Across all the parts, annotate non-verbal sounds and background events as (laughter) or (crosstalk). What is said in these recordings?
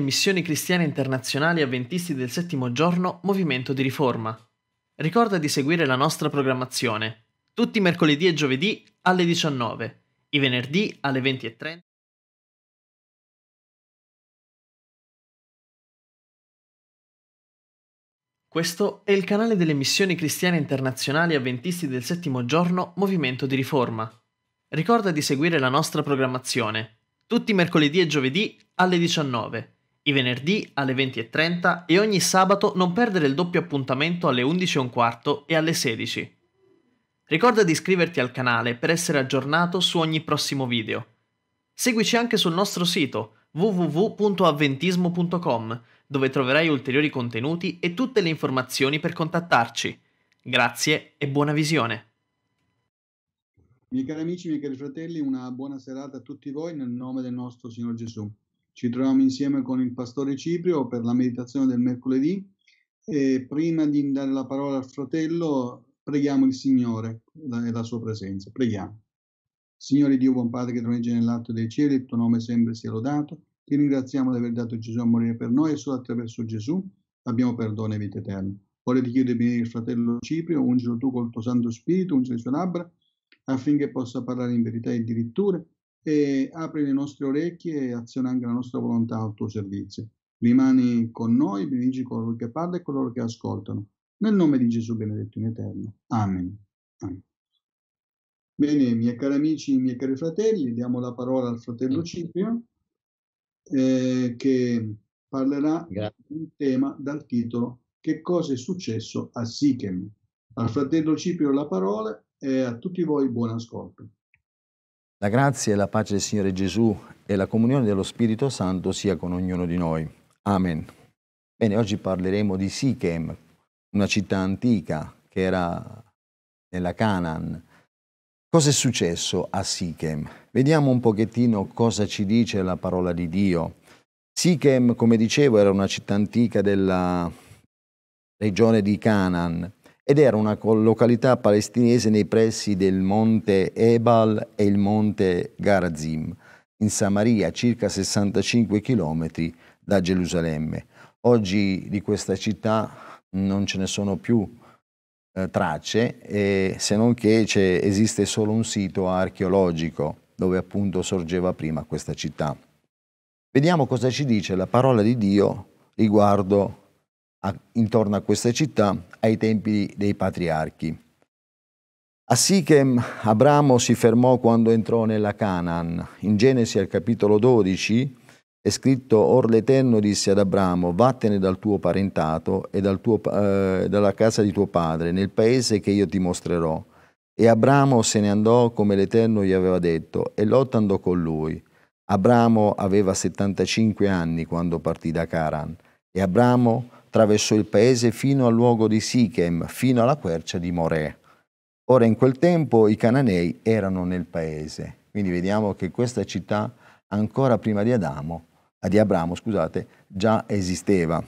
Missioni Cristiane Internazionali Avventisti del Settimo Giorno Movimento di Riforma. Ricorda di seguire la nostra programmazione, tutti i mercoledì e giovedì alle 19, i venerdì alle 20.30. Questo è il canale delle Missioni Cristiane Internazionali Avventisti del Settimo Giorno Movimento di Riforma. Ricorda di seguire la nostra programmazione, tutti i mercoledì e giovedì alle 19 i venerdì alle 20.30 e ogni sabato non perdere il doppio appuntamento alle 11.15 e alle 16. Ricorda di iscriverti al canale per essere aggiornato su ogni prossimo video. Seguici anche sul nostro sito www.avventismo.com dove troverai ulteriori contenuti e tutte le informazioni per contattarci. Grazie e buona visione! Miei cari amici, miei cari fratelli, una buona serata a tutti voi nel nome del nostro Signore Gesù. Ci troviamo insieme con il pastore Ciprio per la meditazione del mercoledì e prima di dare la parola al fratello preghiamo il Signore e la sua presenza. Preghiamo. Signore Dio, buon Padre che troneggia nell'atto dei cieli, il tuo nome sempre sia lodato. Ti ringraziamo di aver dato Gesù a morire per noi e solo attraverso Gesù abbiamo perdono e vita eterna. Ora ti chiedo di benedire il fratello Ciprio, ungilo tu col tuo Santo Spirito, ungi le sue labbra affinché possa parlare in verità e di e apri le nostre orecchie e aziona anche la nostra volontà al tuo servizio. Rimani con noi, benedici coloro che parlano e coloro che ascoltano. Nel nome di Gesù benedetto in eterno. Amen. Amen. Bene, miei cari amici, miei cari fratelli, diamo la parola al fratello Ciprio eh, che parlerà Grazie. di un tema dal titolo Che cosa è successo a Sichem? Al fratello Ciprio la parola e a tutti voi buon ascolto. La grazia e la pace del Signore Gesù e la comunione dello Spirito Santo sia con ognuno di noi. Amen. Bene, oggi parleremo di Sichem, una città antica che era nella Canaan. Cosa è successo a Sichem? Vediamo un pochettino cosa ci dice la parola di Dio. Sichem, come dicevo, era una città antica della regione di Canaan ed era una località palestinese nei pressi del monte Ebal e il monte Garazim, in Samaria, circa 65 km da Gerusalemme. Oggi di questa città non ce ne sono più eh, tracce, se non che esiste solo un sito archeologico dove appunto sorgeva prima questa città. Vediamo cosa ci dice la parola di Dio riguardo a, intorno a queste città ai tempi dei patriarchi. A Sichem Abramo si fermò quando entrò nella Canaan. In Genesi al capitolo 12 è scritto Or l'Eterno disse ad Abramo vattene dal tuo parentato e dal tuo, eh, dalla casa di tuo padre nel paese che io ti mostrerò. E Abramo se ne andò come l'Eterno gli aveva detto e Lot andò con lui. Abramo aveva 75 anni quando partì da Canaan e Abramo attraversò il paese fino al luogo di Sichem, fino alla quercia di Morè. Ora in quel tempo i cananei erano nel paese. Quindi vediamo che questa città ancora prima di Adamo, ah, di Abramo, scusate, già esisteva.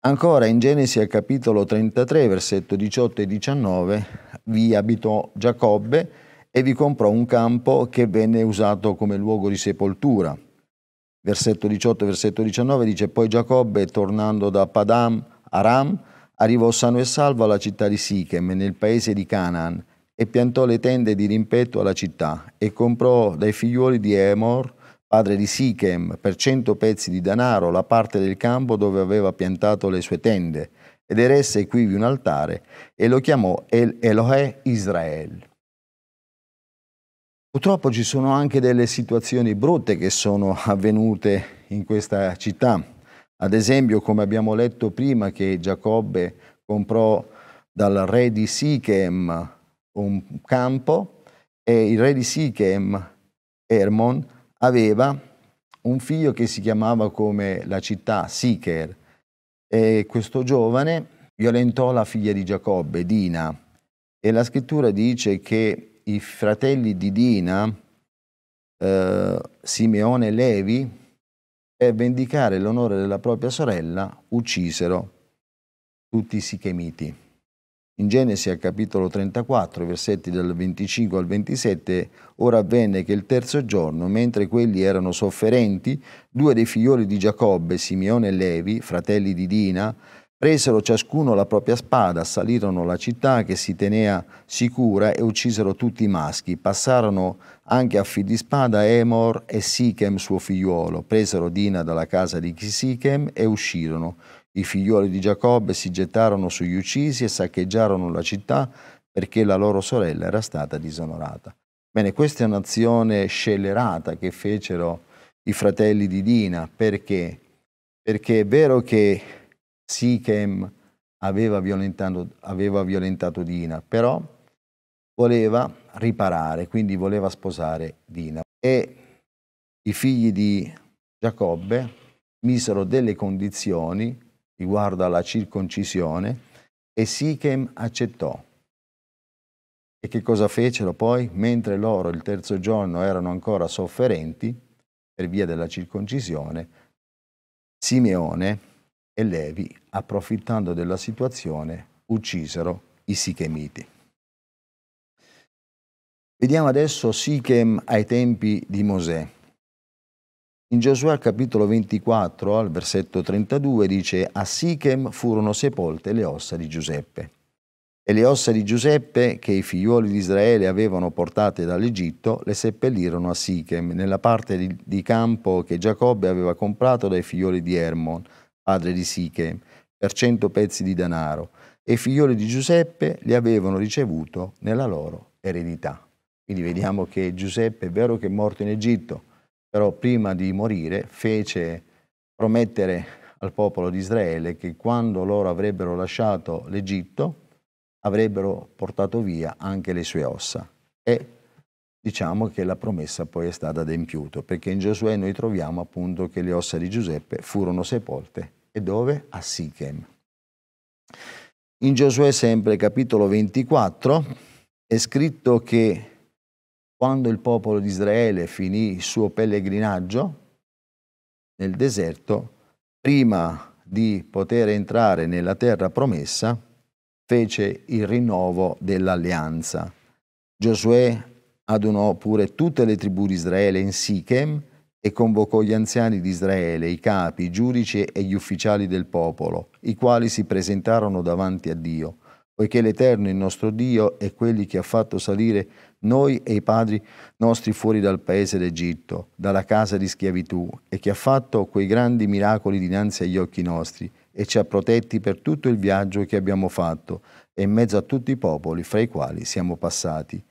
Ancora in Genesi al capitolo 33, versetto 18 e 19, vi abitò Giacobbe e vi comprò un campo che venne usato come luogo di sepoltura versetto 18 versetto 19 dice poi Giacobbe tornando da Padam Aram arrivò sano e salvo alla città di Sichem nel paese di Canaan e piantò le tende di rimpetto alla città e comprò dai figliuoli di Emor padre di Sichem per cento pezzi di denaro la parte del campo dove aveva piantato le sue tende ed eresse quivi un altare e lo chiamò El Elohe Israel Purtroppo ci sono anche delle situazioni brutte che sono avvenute in questa città. Ad esempio, come abbiamo letto prima, che Giacobbe comprò dal re di Sichem un campo e il re di Sichem, Ermon, aveva un figlio che si chiamava come la città Sicher e questo giovane violentò la figlia di Giacobbe, Dina, e la scrittura dice che i fratelli di Dina, eh, Simeone e Levi, per vendicare l'onore della propria sorella, uccisero tutti i Sichemiti. In Genesi al capitolo 34, versetti dal 25 al 27, ora avvenne che il terzo giorno, mentre quelli erano sofferenti, due dei figlioli di Giacobbe, Simeone e Levi, fratelli di Dina, Presero ciascuno la propria spada, salirono la città che si tenea sicura e uccisero tutti i maschi. Passarono anche a fil di spada Emor e Sichem suo figliuolo. Presero Dina dalla casa di Sichem e uscirono. I figliuoli di Giacobbe si gettarono sugli uccisi e saccheggiarono la città perché la loro sorella era stata disonorata. Bene, questa è un'azione scellerata che fecero i fratelli di Dina perché? Perché è vero che Sichem aveva, aveva violentato Dina, però voleva riparare, quindi voleva sposare Dina. E i figli di Giacobbe misero delle condizioni riguardo alla circoncisione e Sichem accettò. E che cosa fecero poi? Mentre loro il terzo giorno erano ancora sofferenti per via della circoncisione, Simeone e Levi, approfittando della situazione, uccisero i Sichemiti. Vediamo adesso Sichem ai tempi di Mosè. In Giosuè capitolo 24 al versetto 32 dice a Sichem furono sepolte le ossa di Giuseppe. E le ossa di Giuseppe che i figlioli di Israele avevano portate dall'Egitto le seppellirono a Sichem, nella parte di campo che Giacobbe aveva comprato dai figlioli di Ermon, padre di Sichem, per cento pezzi di denaro, e i figlioli di Giuseppe li avevano ricevuto nella loro eredità. Quindi vediamo che Giuseppe è vero che è morto in Egitto, però prima di morire fece promettere al popolo di Israele che quando loro avrebbero lasciato l'Egitto avrebbero portato via anche le sue ossa. E diciamo che la promessa poi è stata adempiuta, perché in Giosuè noi troviamo appunto che le ossa di Giuseppe furono sepolte. E dove? A Sichem. In Giosuè sempre capitolo 24 è scritto che quando il popolo di Israele finì il suo pellegrinaggio nel deserto, prima di poter entrare nella terra promessa, fece il rinnovo dell'alleanza. Giosuè adunò pure tutte le tribù di Israele in Sichem e convocò gli anziani di Israele, i capi, i giudici e gli ufficiali del popolo, i quali si presentarono davanti a Dio, poiché l'Eterno il nostro Dio è quelli che ha fatto salire noi e i padri nostri fuori dal paese d'Egitto, dalla casa di schiavitù, e che ha fatto quei grandi miracoli dinanzi agli occhi nostri, e ci ha protetti per tutto il viaggio che abbiamo fatto, e in mezzo a tutti i popoli fra i quali siamo passati.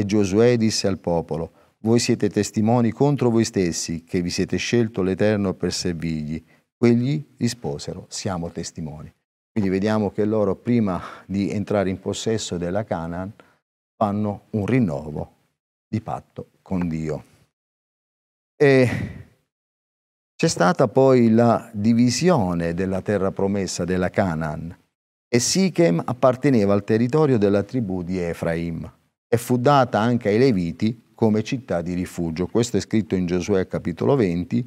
E Giosuè disse al popolo, voi siete testimoni contro voi stessi che vi siete scelto l'Eterno per servirgli. Quegli risposero, siamo testimoni. Quindi vediamo che loro prima di entrare in possesso della Canaan fanno un rinnovo di patto con Dio. E c'è stata poi la divisione della terra promessa della Canaan e Sichem apparteneva al territorio della tribù di Efraim e fu data anche ai Leviti come città di rifugio. Questo è scritto in Giosuè capitolo 20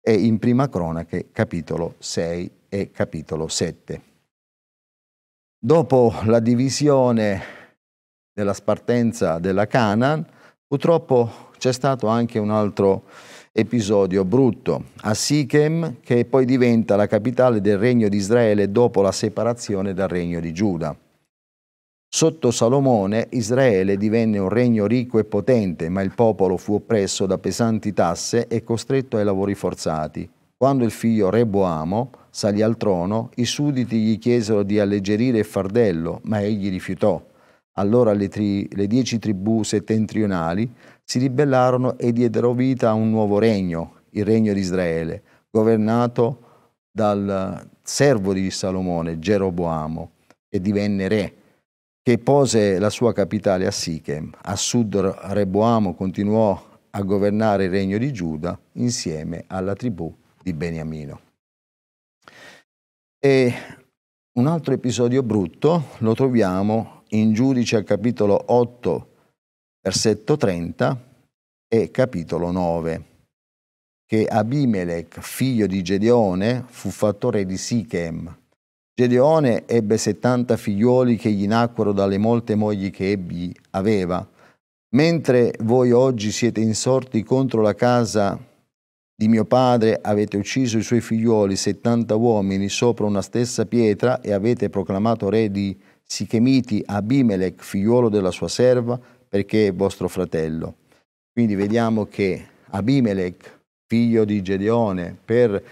e in Prima Cronache capitolo 6 e capitolo 7. Dopo la divisione della spartenza della Canaan, purtroppo c'è stato anche un altro episodio brutto a Sichem, che poi diventa la capitale del regno di Israele dopo la separazione dal regno di Giuda. Sotto Salomone Israele divenne un regno ricco e potente, ma il popolo fu oppresso da pesanti tasse e costretto ai lavori forzati. Quando il figlio Reboamo salì al trono, i sudditi gli chiesero di alleggerire il fardello, ma egli rifiutò. Allora le, tri le dieci tribù settentrionali si ribellarono e diedero vita a un nuovo regno, il regno di Israele, governato dal servo di Salomone, Geroboamo, che divenne re che pose la sua capitale a Sichem. A sud Reboamo continuò a governare il regno di Giuda insieme alla tribù di Beniamino. E un altro episodio brutto lo troviamo in Giudice al capitolo 8, versetto 30 e capitolo 9, che Abimelech, figlio di Gedeone, fu fatto re di Sichem Gedeone ebbe 70 figlioli che gli nacquero dalle molte mogli che egli aveva. Mentre voi oggi siete insorti contro la casa di mio padre avete ucciso i suoi figlioli, 70 uomini, sopra una stessa pietra e avete proclamato re di Sichemiti Abimelech, figliuolo della sua serva, perché è vostro fratello. Quindi vediamo che Abimelech, figlio di Gedeone, per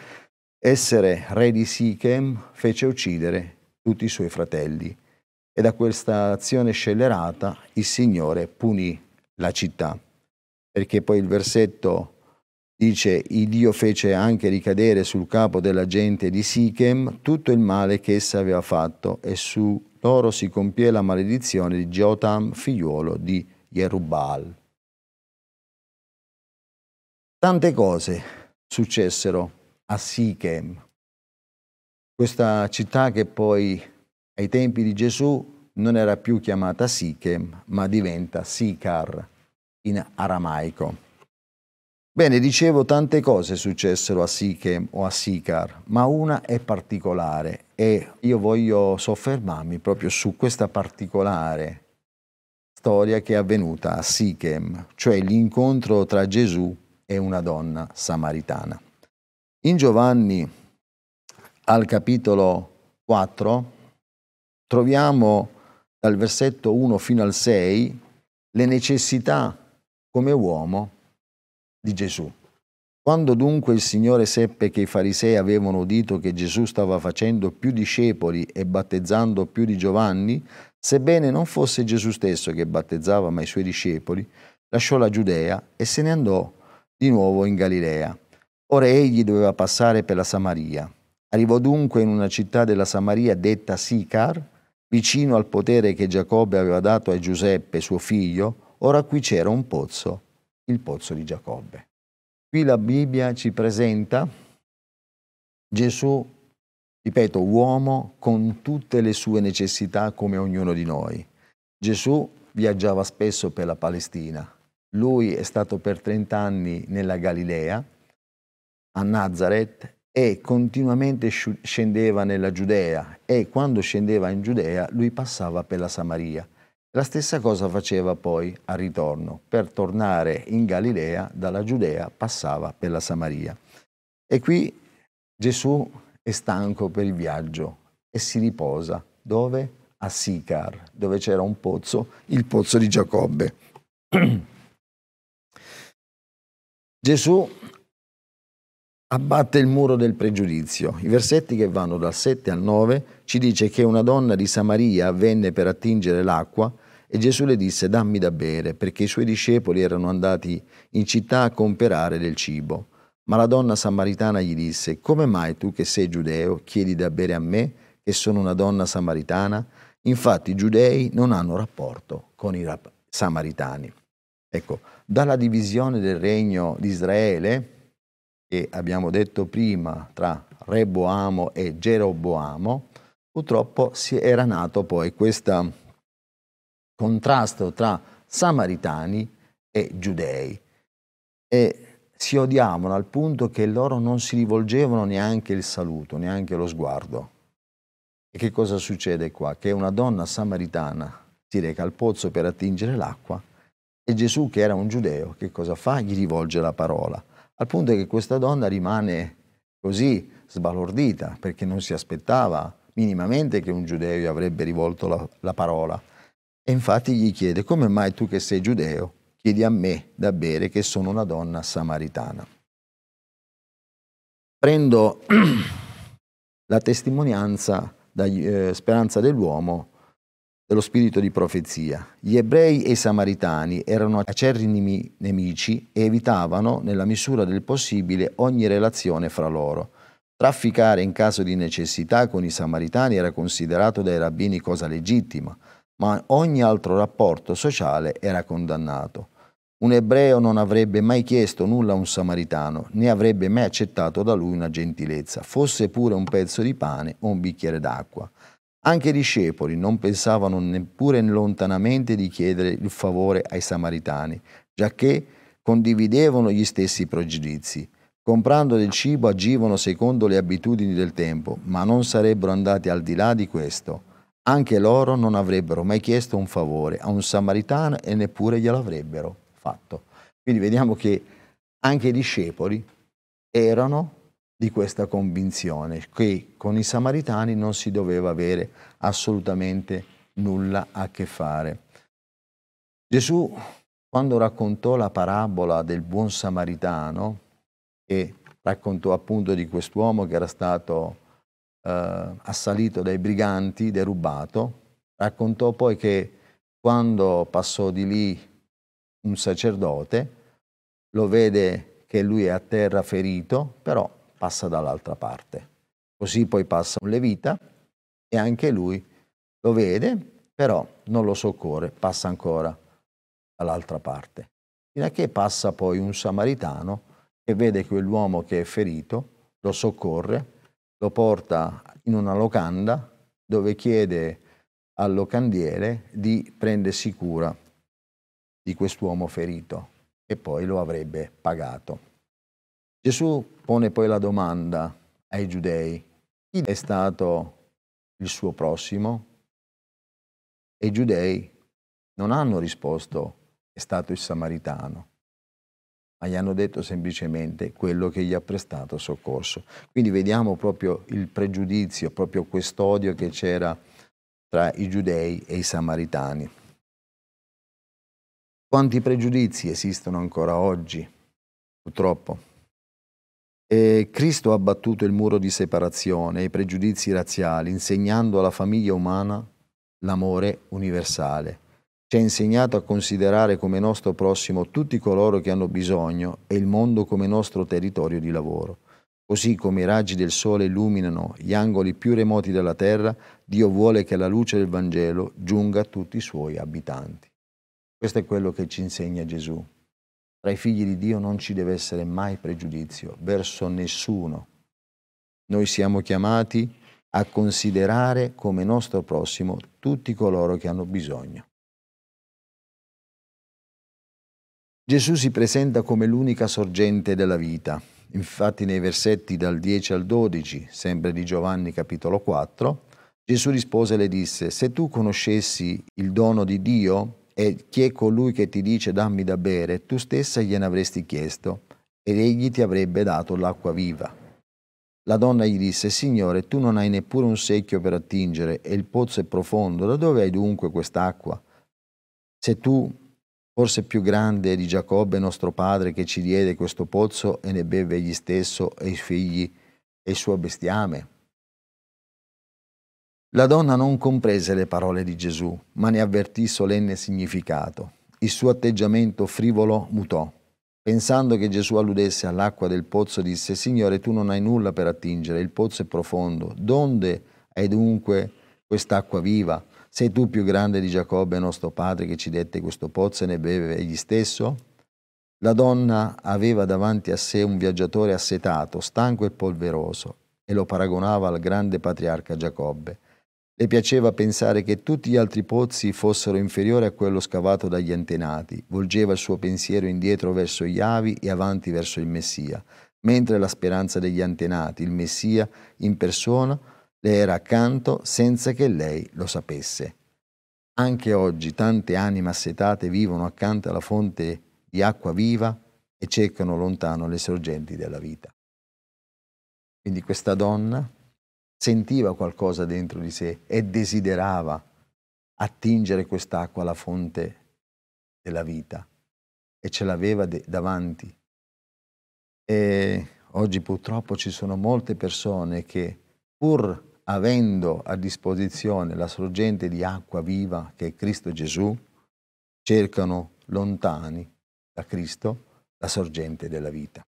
essere re di Sichem fece uccidere tutti i suoi fratelli e da questa azione scellerata il Signore punì la città. Perché poi il versetto dice, il Dio fece anche ricadere sul capo della gente di Sichem tutto il male che essa aveva fatto e su loro si compie la maledizione di Giotam, figliuolo di Jerubbaal. Tante cose successero a Sichem, questa città che poi ai tempi di Gesù non era più chiamata Sichem, ma diventa Sicar in aramaico. Bene, dicevo, tante cose successero a Sichem o a Sicar, ma una è particolare e io voglio soffermarmi proprio su questa particolare storia che è avvenuta a Sichem, cioè l'incontro tra Gesù e una donna samaritana. In Giovanni al capitolo 4 troviamo dal versetto 1 fino al 6 le necessità come uomo di Gesù. Quando dunque il Signore seppe che i farisei avevano udito che Gesù stava facendo più discepoli e battezzando più di Giovanni, sebbene non fosse Gesù stesso che battezzava ma i suoi discepoli, lasciò la Giudea e se ne andò di nuovo in Galilea Ora egli doveva passare per la Samaria. Arrivò dunque in una città della Samaria detta Sicar, vicino al potere che Giacobbe aveva dato a Giuseppe, suo figlio, ora qui c'era un pozzo, il pozzo di Giacobbe. Qui la Bibbia ci presenta Gesù, ripeto, uomo con tutte le sue necessità come ognuno di noi. Gesù viaggiava spesso per la Palestina. Lui è stato per 30 anni nella Galilea, a Nazareth e continuamente scendeva nella Giudea e quando scendeva in Giudea lui passava per la Samaria. La stessa cosa faceva poi al ritorno, per tornare in Galilea dalla Giudea passava per la Samaria. E qui Gesù è stanco per il viaggio e si riposa. Dove? A Sicar, dove c'era un pozzo, il pozzo di Giacobbe. (clears throat) Gesù abbatte il muro del pregiudizio. I versetti che vanno dal 7 al 9 ci dice che una donna di Samaria venne per attingere l'acqua e Gesù le disse dammi da bere perché i suoi discepoli erano andati in città a comperare del cibo. Ma la donna samaritana gli disse come mai tu che sei giudeo chiedi da bere a me che sono una donna samaritana? Infatti i giudei non hanno rapporto con i samaritani. Ecco, dalla divisione del regno di Israele, che abbiamo detto prima tra Reboamo e Geroboamo, purtroppo era nato poi questo contrasto tra samaritani e giudei e si odiavano al punto che loro non si rivolgevano neanche il saluto, neanche lo sguardo. E che cosa succede qua? Che una donna samaritana si reca al pozzo per attingere l'acqua e Gesù, che era un giudeo, che cosa fa? Gli rivolge la parola al punto che questa donna rimane così sbalordita perché non si aspettava minimamente che un giudeo gli avrebbe rivolto la, la parola. E infatti gli chiede, come mai tu che sei giudeo chiedi a me da bere che sono una donna samaritana? Prendo (clears throat) la testimonianza da eh, Speranza dell'uomo dello spirito di profezia. Gli ebrei e i samaritani erano acerrimi nemici e evitavano, nella misura del possibile, ogni relazione fra loro. Trafficare in caso di necessità con i samaritani era considerato dai rabbini cosa legittima, ma ogni altro rapporto sociale era condannato. Un ebreo non avrebbe mai chiesto nulla a un samaritano, né avrebbe mai accettato da lui una gentilezza, fosse pure un pezzo di pane o un bicchiere d'acqua. Anche i discepoli non pensavano neppure lontanamente di chiedere il favore ai samaritani, giacché condividevano gli stessi pregiudizi. Comprando del cibo agivano secondo le abitudini del tempo, ma non sarebbero andati al di là di questo. Anche loro non avrebbero mai chiesto un favore a un samaritano e neppure gliel'avrebbero fatto. Quindi vediamo che anche i discepoli erano di questa convinzione che con i samaritani non si doveva avere assolutamente nulla a che fare. Gesù, quando raccontò la parabola del buon samaritano, e raccontò appunto di quest'uomo che era stato eh, assalito dai briganti, derubato, raccontò poi che quando passò di lì un sacerdote, lo vede che lui è a terra ferito, però passa dall'altra parte. Così poi passa un levita e anche lui lo vede, però non lo soccorre, passa ancora dall'altra parte. Fino a che passa poi un samaritano e vede quell'uomo che è ferito, lo soccorre, lo porta in una locanda dove chiede al locandiere di prendersi cura di quest'uomo ferito e poi lo avrebbe pagato. Gesù pone poi la domanda ai giudei, chi è stato il suo prossimo? E i giudei non hanno risposto, è stato il samaritano, ma gli hanno detto semplicemente quello che gli ha prestato soccorso. Quindi vediamo proprio il pregiudizio, proprio quest'odio che c'era tra i giudei e i samaritani. Quanti pregiudizi esistono ancora oggi, purtroppo? E Cristo ha battuto il muro di separazione e i pregiudizi razziali, insegnando alla famiglia umana l'amore universale. Ci ha insegnato a considerare come nostro prossimo tutti coloro che hanno bisogno e il mondo come nostro territorio di lavoro. Così come i raggi del sole illuminano gli angoli più remoti della terra, Dio vuole che la luce del Vangelo giunga a tutti i suoi abitanti. Questo è quello che ci insegna Gesù. Tra i figli di Dio non ci deve essere mai pregiudizio verso nessuno. Noi siamo chiamati a considerare come nostro prossimo tutti coloro che hanno bisogno. Gesù si presenta come l'unica sorgente della vita. Infatti nei versetti dal 10 al 12, sempre di Giovanni capitolo 4, Gesù rispose e le disse, se tu conoscessi il dono di Dio e chi è colui che ti dice dammi da bere, tu stessa gliene avresti chiesto ed egli ti avrebbe dato l'acqua viva. La donna gli disse, Signore, tu non hai neppure un secchio per attingere e il pozzo è profondo, da dove hai dunque quest'acqua? Se tu, forse più grande di Giacobbe nostro padre che ci diede questo pozzo e ne beve egli stesso e i figli e il suo bestiame, la donna non comprese le parole di Gesù, ma ne avvertì solenne significato. Il suo atteggiamento frivolo mutò. Pensando che Gesù alludesse all'acqua del pozzo, disse, Signore, tu non hai nulla per attingere, il pozzo è profondo. Donde hai dunque quest'acqua viva? Sei tu più grande di Giacobbe, nostro padre, che ci dette questo pozzo e ne beve egli stesso? La donna aveva davanti a sé un viaggiatore assetato, stanco e polveroso, e lo paragonava al grande patriarca Giacobbe. Le piaceva pensare che tutti gli altri pozzi fossero inferiori a quello scavato dagli antenati, volgeva il suo pensiero indietro verso gli avi e avanti verso il Messia, mentre la speranza degli antenati, il Messia in persona, le era accanto senza che lei lo sapesse. Anche oggi tante anime assetate vivono accanto alla fonte di acqua viva e cercano lontano le sorgenti della vita. Quindi questa donna sentiva qualcosa dentro di sé e desiderava attingere quest'acqua alla fonte della vita e ce l'aveva de- davanti. E oggi purtroppo ci sono molte persone che pur avendo a disposizione la sorgente di acqua viva che è Cristo Gesù, cercano lontani da Cristo la sorgente della vita.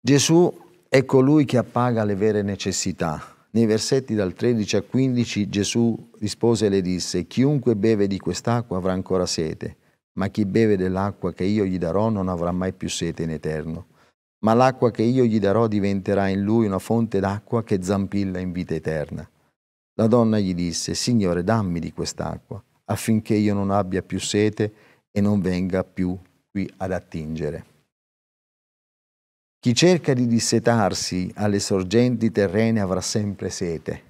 Gesù è colui che appaga le vere necessità. Nei versetti dal 13 al 15 Gesù rispose e le disse, chiunque beve di quest'acqua avrà ancora sete, ma chi beve dell'acqua che io gli darò non avrà mai più sete in eterno. Ma l'acqua che io gli darò diventerà in lui una fonte d'acqua che zampilla in vita eterna. La donna gli disse, Signore, dammi di quest'acqua, affinché io non abbia più sete e non venga più qui ad attingere. Chi cerca di dissetarsi alle sorgenti terrene avrà sempre sete.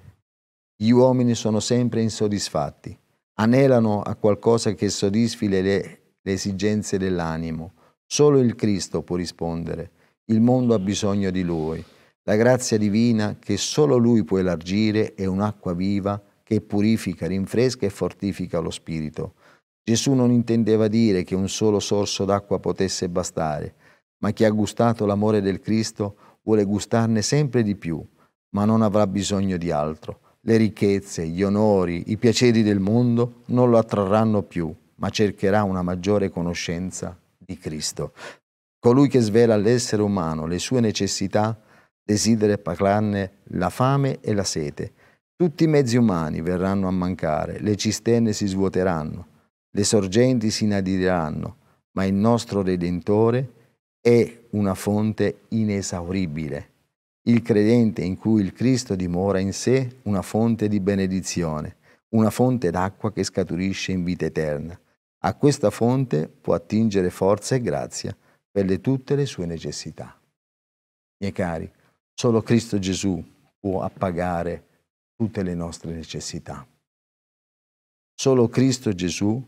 Gli uomini sono sempre insoddisfatti, anelano a qualcosa che soddisfi le, le esigenze dell'animo. Solo il Cristo può rispondere. Il mondo ha bisogno di Lui. La grazia divina che solo Lui può elargire è un'acqua viva che purifica, rinfresca e fortifica lo spirito. Gesù non intendeva dire che un solo sorso d'acqua potesse bastare, ma chi ha gustato l'amore del Cristo vuole gustarne sempre di più, ma non avrà bisogno di altro. Le ricchezze, gli onori, i piaceri del mondo non lo attrarranno più, ma cercherà una maggiore conoscenza di Cristo. Colui che svela all'essere umano le sue necessità desidera parlarne la fame e la sete. Tutti i mezzi umani verranno a mancare, le cisterne si svuoteranno, le sorgenti si inadiriranno, ma il nostro Redentore è una fonte inesauribile. Il credente in cui il Cristo dimora in sé una fonte di benedizione, una fonte d'acqua che scaturisce in vita eterna. A questa fonte può attingere forza e grazia per le tutte le sue necessità. Miei cari, solo Cristo Gesù può appagare tutte le nostre necessità. Solo Cristo Gesù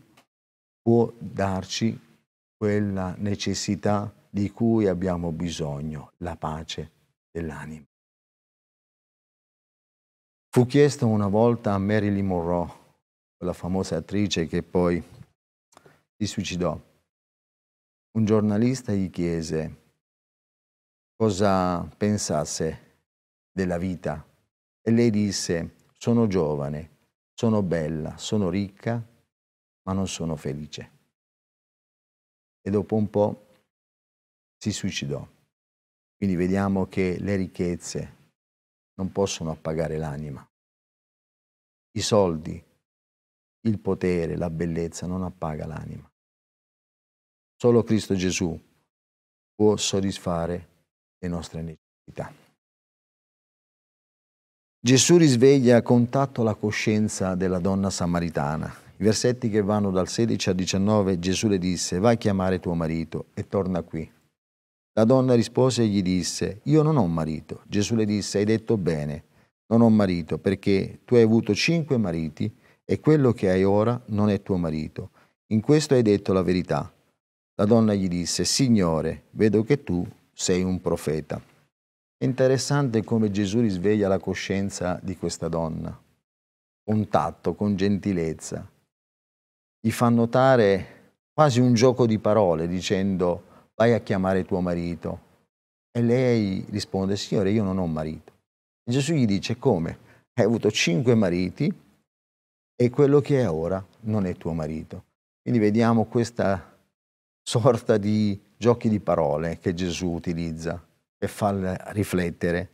può darci quella necessità di cui abbiamo bisogno, la pace dell'anima. Fu chiesto una volta a Marilyn Monroe, la famosa attrice che poi si suicidò. Un giornalista gli chiese cosa pensasse della vita e lei disse sono giovane, sono bella, sono ricca, ma non sono felice. E dopo un po' si suicidò. Quindi vediamo che le ricchezze non possono appagare l'anima. I soldi, il potere, la bellezza non appaga l'anima. Solo Cristo Gesù può soddisfare le nostre necessità. Gesù risveglia a contatto la coscienza della donna samaritana. I versetti che vanno dal 16 al 19, Gesù le disse, vai a chiamare tuo marito e torna qui. La donna rispose e gli disse, io non ho marito. Gesù le disse, hai detto bene, non ho marito, perché tu hai avuto cinque mariti e quello che hai ora non è tuo marito. In questo hai detto la verità. La donna gli disse, Signore, vedo che tu sei un profeta. È interessante come Gesù risveglia la coscienza di questa donna, con tatto, con gentilezza. Gli fa notare quasi un gioco di parole dicendo, vai a chiamare tuo marito. E lei risponde, Signore, io non ho marito. E Gesù gli dice, come? Hai avuto cinque mariti e quello che è ora non è tuo marito. Quindi vediamo questa sorta di giochi di parole che Gesù utilizza per far riflettere.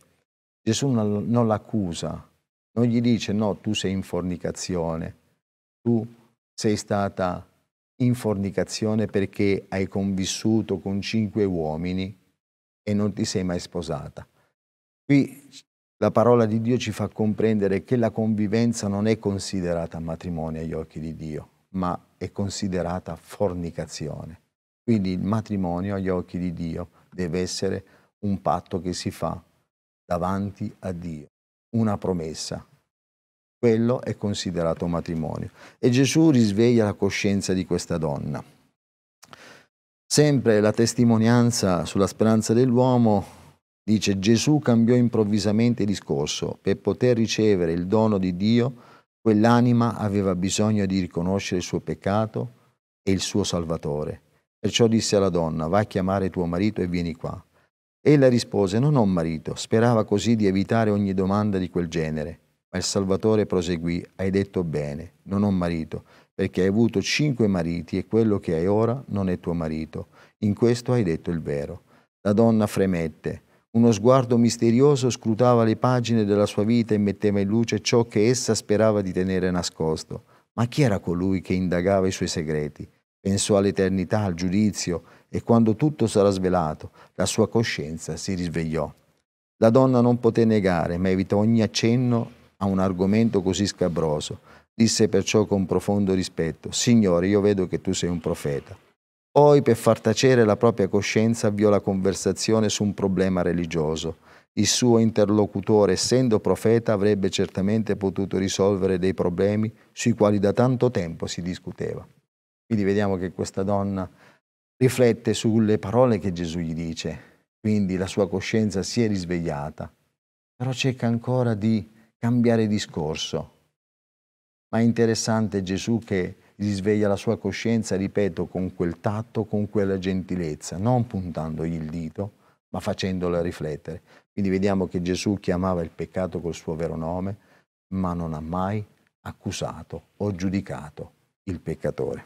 Gesù non l'accusa, non gli dice no, tu sei in fornicazione, tu sei stata in fornicazione perché hai convissuto con cinque uomini e non ti sei mai sposata. Qui la parola di Dio ci fa comprendere che la convivenza non è considerata matrimonio agli occhi di Dio, ma è considerata fornicazione. Quindi il matrimonio agli occhi di Dio deve essere un patto che si fa davanti a Dio, una promessa, quello è considerato matrimonio. E Gesù risveglia la coscienza di questa donna. Sempre la testimonianza sulla speranza dell'uomo dice Gesù cambiò improvvisamente il discorso. Per poter ricevere il dono di Dio, quell'anima aveva bisogno di riconoscere il suo peccato e il suo Salvatore. Perciò disse alla donna, va a chiamare tuo marito e vieni qua. Ella rispose, non ho marito. Sperava così di evitare ogni domanda di quel genere. Ma il Salvatore proseguì, hai detto bene, non ho marito, perché hai avuto cinque mariti e quello che hai ora non è tuo marito. In questo hai detto il vero. La donna fremette. Uno sguardo misterioso scrutava le pagine della sua vita e metteva in luce ciò che essa sperava di tenere nascosto. Ma chi era colui che indagava i suoi segreti? Pensò all'eternità, al giudizio, e quando tutto sarà svelato, la sua coscienza si risvegliò. La donna non poté negare, ma evitò ogni accenno a un argomento così scabroso. Disse perciò con profondo rispetto, Signore, io vedo che tu sei un profeta. Poi, per far tacere la propria coscienza, avviò la conversazione su un problema religioso. Il suo interlocutore, essendo profeta, avrebbe certamente potuto risolvere dei problemi sui quali da tanto tempo si discuteva. Quindi vediamo che questa donna riflette sulle parole che Gesù gli dice, quindi la sua coscienza si è risvegliata, però cerca ancora di cambiare discorso. Ma è interessante Gesù che risveglia la sua coscienza, ripeto, con quel tatto, con quella gentilezza, non puntandogli il dito, ma facendola riflettere. Quindi vediamo che Gesù chiamava il peccato col suo vero nome, ma non ha mai accusato o giudicato il peccatore.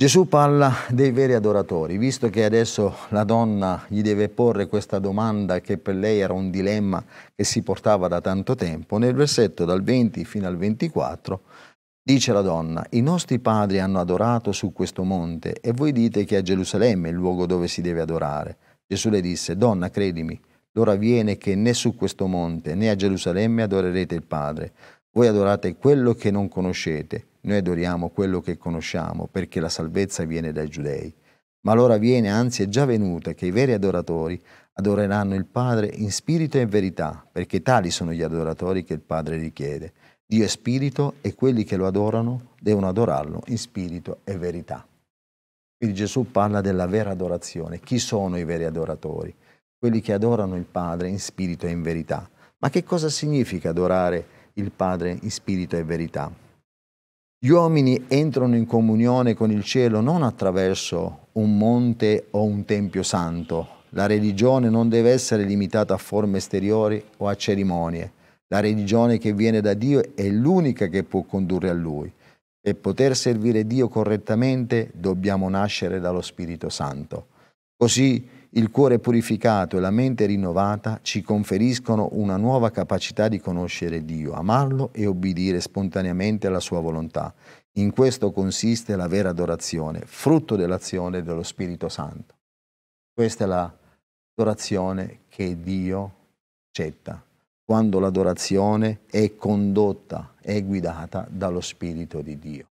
Gesù parla dei veri adoratori, visto che adesso la donna gli deve porre questa domanda che per lei era un dilemma che si portava da tanto tempo, nel versetto dal 20 fino al 24 dice la donna, i nostri padri hanno adorato su questo monte e voi dite che a Gerusalemme è il luogo dove si deve adorare. Gesù le disse, donna credimi, l'ora viene che né su questo monte né a Gerusalemme adorerete il Padre. Voi adorate quello che non conoscete noi adoriamo quello che conosciamo, perché la salvezza viene dai giudei. Ma allora viene, anzi è già venuta, che i veri adoratori adoreranno il Padre in spirito e in verità, perché tali sono gli adoratori che il Padre richiede. Dio è spirito e quelli che lo adorano devono adorarlo in spirito e verità. Quindi Gesù parla della vera adorazione. Chi sono i veri adoratori? Quelli che adorano il Padre in spirito e in verità. Ma che cosa significa adorare il Padre in spirito e verità? Gli uomini entrano in comunione con il cielo non attraverso un monte o un tempio santo. La religione non deve essere limitata a forme esteriori o a cerimonie. La religione che viene da Dio è l'unica che può condurre a Lui. Per poter servire Dio correttamente dobbiamo nascere dallo Spirito Santo. Così il cuore purificato e la mente rinnovata ci conferiscono una nuova capacità di conoscere Dio, amarlo e obbedire spontaneamente alla sua volontà. In questo consiste la vera adorazione, frutto dell'azione dello Spirito Santo. Questa è l'adorazione che Dio accetta, quando l'adorazione è condotta, è guidata dallo Spirito di Dio.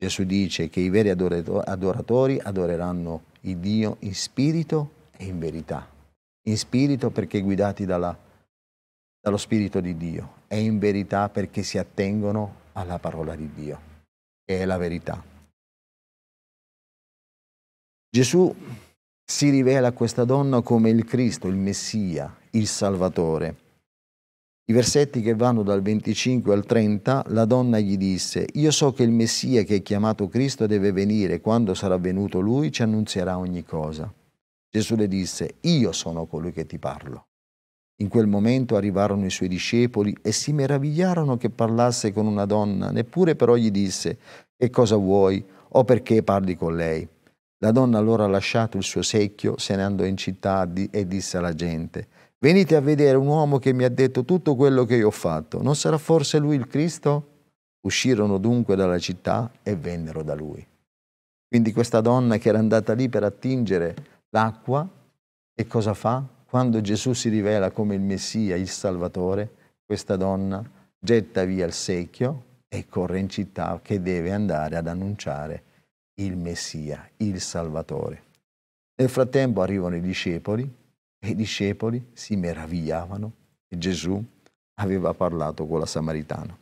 Gesù dice che i veri adoratori adoreranno il Dio in spirito e in verità. In spirito perché guidati dalla, dallo Spirito di Dio e in verità perché si attengono alla parola di Dio, che è la verità. Gesù si rivela a questa donna come il Cristo, il Messia, il Salvatore i versetti che vanno dal 25 al 30, la donna gli disse, io so che il Messia che è chiamato Cristo deve venire, quando sarà venuto lui ci annunzierà ogni cosa. Gesù le disse, io sono colui che ti parlo. In quel momento arrivarono i suoi discepoli e si meravigliarono che parlasse con una donna, neppure però gli disse, che cosa vuoi o perché parli con lei. La donna allora lasciato il suo secchio, se ne andò in città e disse alla gente, venite a vedere un uomo che mi ha detto tutto quello che io ho fatto, non sarà forse lui il Cristo? Uscirono dunque dalla città e vennero da lui. Quindi questa donna che era andata lì per attingere l'acqua, e cosa fa? Quando Gesù si rivela come il Messia, il Salvatore, questa donna getta via il secchio e corre in città che deve andare ad annunciare il Messia, il Salvatore. Nel frattempo arrivano i discepoli e i discepoli si meravigliavano che Gesù aveva parlato con la samaritana.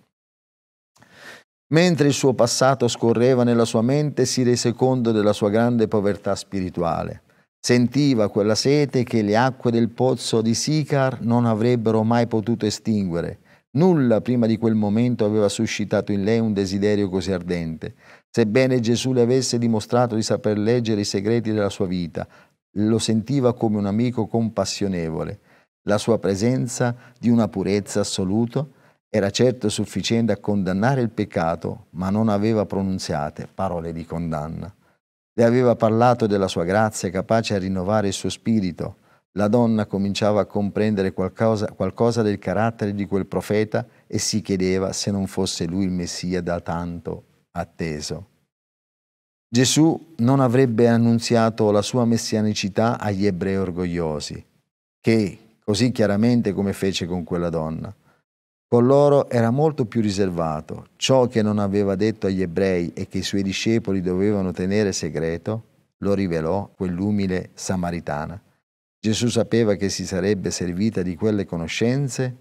Mentre il suo passato scorreva nella sua mente, si rese conto della sua grande povertà spirituale. Sentiva quella sete che le acque del pozzo di Sicar non avrebbero mai potuto estinguere. Nulla prima di quel momento aveva suscitato in lei un desiderio così ardente. Sebbene Gesù le avesse dimostrato di saper leggere i segreti della sua vita, lo sentiva come un amico compassionevole. La sua presenza di una purezza assoluta era certo sufficiente a condannare il peccato, ma non aveva pronunziate parole di condanna. Le aveva parlato della sua grazia capace a rinnovare il suo spirito. La donna cominciava a comprendere qualcosa, qualcosa del carattere di quel profeta e si chiedeva se non fosse lui il Messia da tanto atteso. Gesù non avrebbe annunziato la sua messianicità agli ebrei orgogliosi, che, così chiaramente come fece con quella donna, con loro era molto più riservato. Ciò che non aveva detto agli ebrei e che i suoi discepoli dovevano tenere segreto, lo rivelò quell'umile samaritana. Gesù sapeva che si sarebbe servita di quelle conoscenze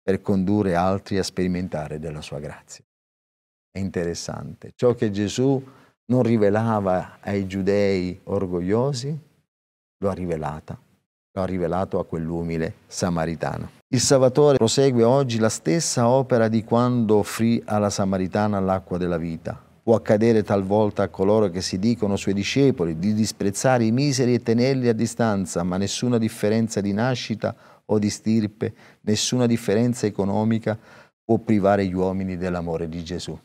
per condurre altri a sperimentare della sua grazia. È interessante. Ciò che Gesù non rivelava ai giudei orgogliosi, lo ha rivelata, lo ha rivelato a quell'umile samaritano. Il Salvatore prosegue oggi la stessa opera di quando offrì alla samaritana l'acqua della vita. Può accadere talvolta a coloro che si dicono suoi discepoli di disprezzare i miseri e tenerli a distanza, ma nessuna differenza di nascita o di stirpe, nessuna differenza economica può privare gli uomini dell'amore di Gesù.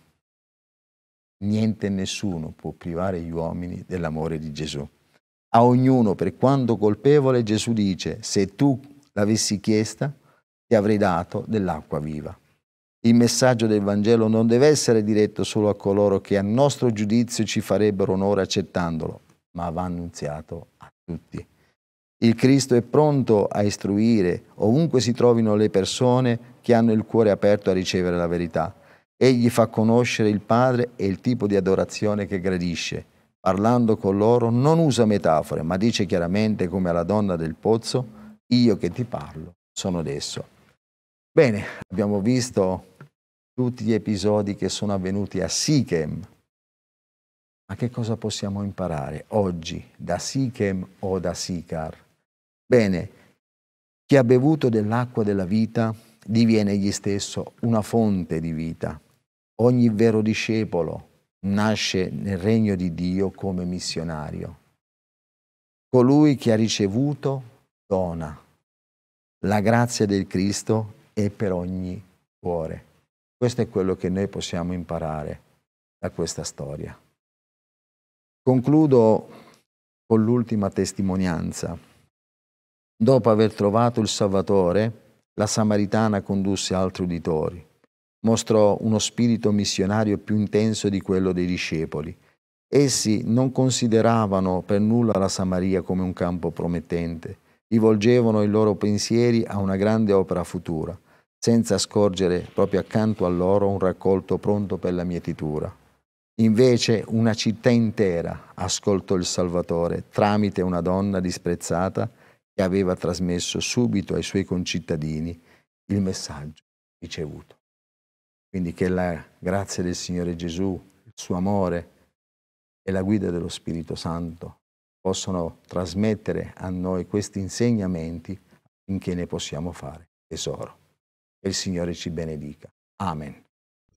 Niente e nessuno può privare gli uomini dell'amore di Gesù. A ognuno, per quanto colpevole, Gesù dice, se tu l'avessi chiesta, ti avrei dato dell'acqua viva. Il messaggio del Vangelo non deve essere diretto solo a coloro che a nostro giudizio ci farebbero onore accettandolo, ma va annunziato a tutti. Il Cristo è pronto a istruire ovunque si trovino le persone che hanno il cuore aperto a ricevere la verità Egli fa conoscere il Padre e il tipo di adorazione che gradisce. Parlando con loro non usa metafore, ma dice chiaramente come alla donna del pozzo, io che ti parlo sono adesso. Bene, abbiamo visto tutti gli episodi che sono avvenuti a Sichem. Ma che cosa possiamo imparare oggi da Sichem o da Sicar? Bene, chi ha bevuto dell'acqua della vita diviene egli stesso una fonte di vita Ogni vero discepolo nasce nel regno di Dio come missionario. Colui che ha ricevuto dona. La grazia del Cristo è per ogni cuore. Questo è quello che noi possiamo imparare da questa storia. Concludo con l'ultima testimonianza. Dopo aver trovato il Salvatore, la Samaritana condusse altri uditori mostrò uno spirito missionario più intenso di quello dei discepoli. Essi non consideravano per nulla la Samaria come un campo promettente, rivolgevano i loro pensieri a una grande opera futura, senza scorgere proprio accanto a loro un raccolto pronto per la mietitura. Invece una città intera ascoltò il Salvatore tramite una donna disprezzata che aveva trasmesso subito ai suoi concittadini il messaggio ricevuto. Quindi che la grazia del Signore Gesù, il suo amore e la guida dello Spirito Santo possano trasmettere a noi questi insegnamenti affinché ne possiamo fare tesoro. Che il Signore ci benedica. Amen.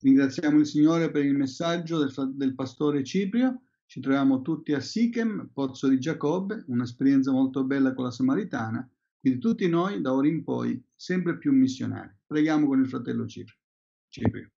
Ringraziamo il Signore per il messaggio del, del pastore Ciprio. Ci troviamo tutti a Sichem, Pozzo di Giacobbe, un'esperienza molto bella con la Samaritana. Quindi tutti noi da ora in poi sempre più missionari. Preghiamo con il fratello Ciprio. Cipri.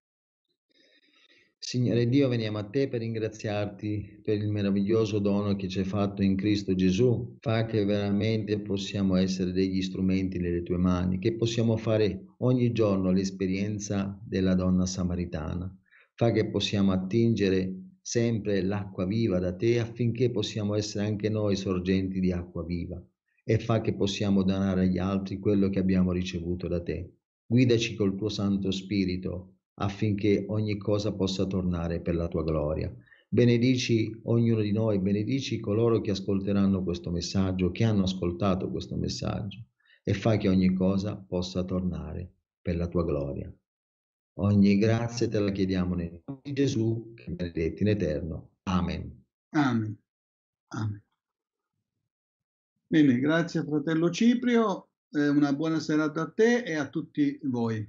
Signore Dio, veniamo a te per ringraziarti per il meraviglioso dono che ci hai fatto in Cristo Gesù. Fa che veramente possiamo essere degli strumenti nelle tue mani, che possiamo fare ogni giorno l'esperienza della donna samaritana. Fa che possiamo attingere sempre l'acqua viva da te affinché possiamo essere anche noi sorgenti di acqua viva e fa che possiamo donare agli altri quello che abbiamo ricevuto da te. Guidaci col tuo Santo Spirito affinché ogni cosa possa tornare per la tua gloria. Benedici ognuno di noi, benedici coloro che ascolteranno questo messaggio, che hanno ascoltato questo messaggio e fai che ogni cosa possa tornare per la tua gloria. Ogni grazia te la chiediamo nel nome di Gesù, che benedetti in eterno. Amen. Amen. Amen. Bene, grazie fratello Ciprio. Eh, una buona serata a te e a tutti voi.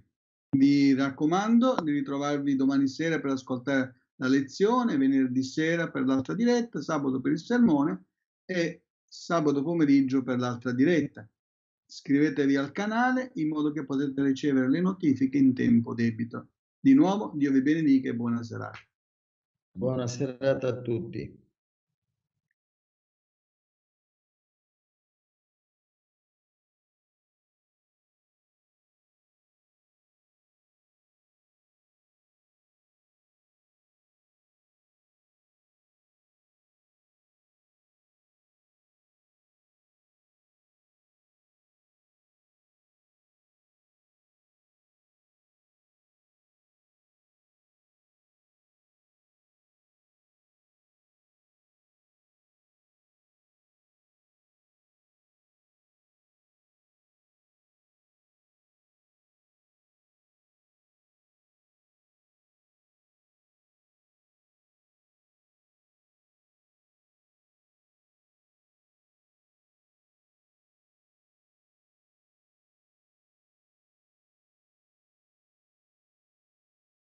Vi raccomando di ritrovarvi domani sera per ascoltare la lezione, venerdì sera per l'altra diretta, sabato per il sermone e sabato pomeriggio per l'altra diretta. Iscrivetevi al canale in modo che potete ricevere le notifiche in tempo debito. Di nuovo, Dio vi benedica e buona serata. Buona serata a tutti.